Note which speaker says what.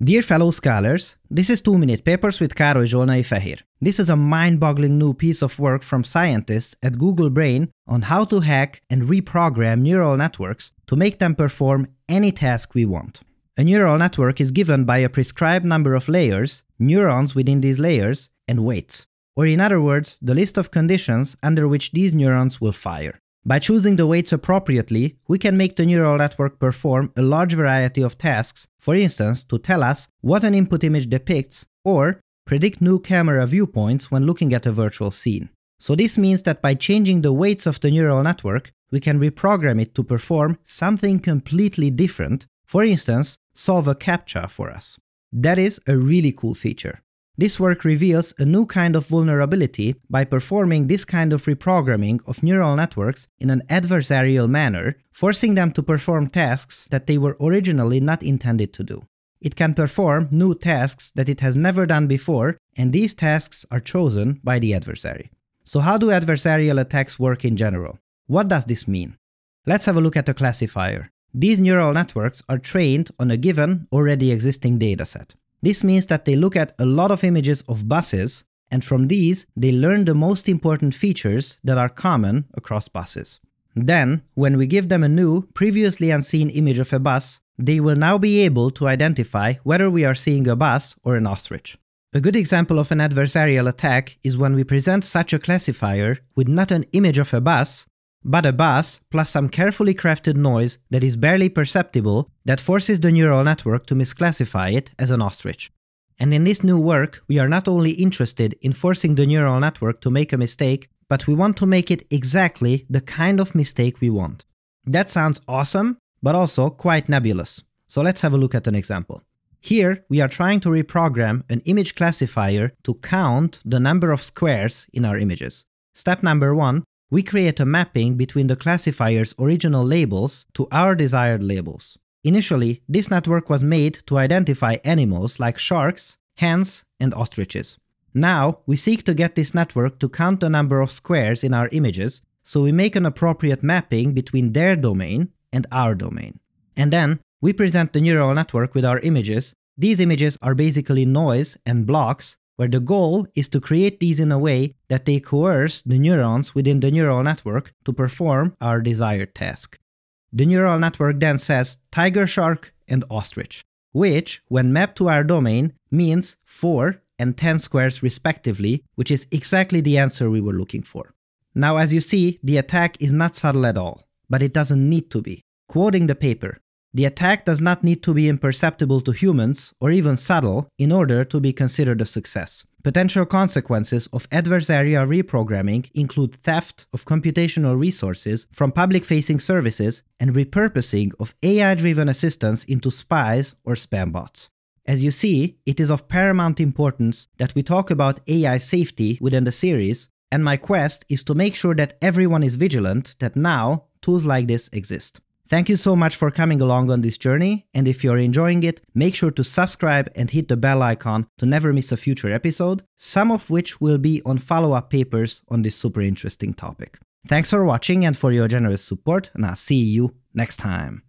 Speaker 1: Dear fellow scholars, this is 2 Minute Papers with Károly Zsolnai Fehér. This is a mind-boggling new piece of work from scientists at Google Brain on how to hack and reprogram neural networks to make them perform any task we want. A neural network is given by a prescribed number of layers, neurons within these layers, and weights, or in other words, the list of conditions under which these neurons will fire. By choosing the weights appropriately, we can make the neural network perform a large variety of tasks, for instance to tell us what an input image depicts or predict new camera viewpoints when looking at a virtual scene. So this means that by changing the weights of the neural network, we can reprogram it to perform something completely different, for instance, solve a CAPTCHA for us. That is a really cool feature. This work reveals a new kind of vulnerability by performing this kind of reprogramming of neural networks in an adversarial manner, forcing them to perform tasks that they were originally not intended to do. It can perform new tasks that it has never done before, and these tasks are chosen by the adversary. So how do adversarial attacks work in general? What does this mean? Let's have a look at a classifier. These neural networks are trained on a given, already existing dataset. This means that they look at a lot of images of buses, and from these, they learn the most important features that are common across buses. Then, when we give them a new, previously unseen image of a bus, they will now be able to identify whether we are seeing a bus or an ostrich. A good example of an adversarial attack is when we present such a classifier with not an image of a bus, but a buzz plus some carefully crafted noise that is barely perceptible that forces the neural network to misclassify it as an ostrich. And in this new work, we are not only interested in forcing the neural network to make a mistake, but we want to make it exactly the kind of mistake we want. That sounds awesome, but also quite nebulous. So let's have a look at an example. Here, we are trying to reprogram an image classifier to count the number of squares in our images. Step number one we create a mapping between the classifier's original labels to our desired labels. Initially, this network was made to identify animals like sharks, hens, and ostriches. Now, we seek to get this network to count the number of squares in our images, so we make an appropriate mapping between their domain and our domain. And then, we present the neural network with our images. These images are basically noise and blocks where the goal is to create these in a way that they coerce the neurons within the neural network to perform our desired task. The neural network then says tiger shark and ostrich, which, when mapped to our domain, means 4 and 10 squares respectively, which is exactly the answer we were looking for. Now as you see, the attack is not subtle at all, but it doesn't need to be. Quoting the paper, the attack does not need to be imperceptible to humans, or even subtle, in order to be considered a success. Potential consequences of adversarial reprogramming include theft of computational resources from public facing services and repurposing of AI driven assistance into spies or spam bots. As you see, it is of paramount importance that we talk about AI safety within the series, and my quest is to make sure that everyone is vigilant that now tools like this exist. Thank you so much for coming along on this journey, and if you're enjoying it, make sure to subscribe and hit the bell icon to never miss a future episode, some of which will be on follow-up papers on this super interesting topic. Thanks for watching and for your generous support, and I'll see you next time.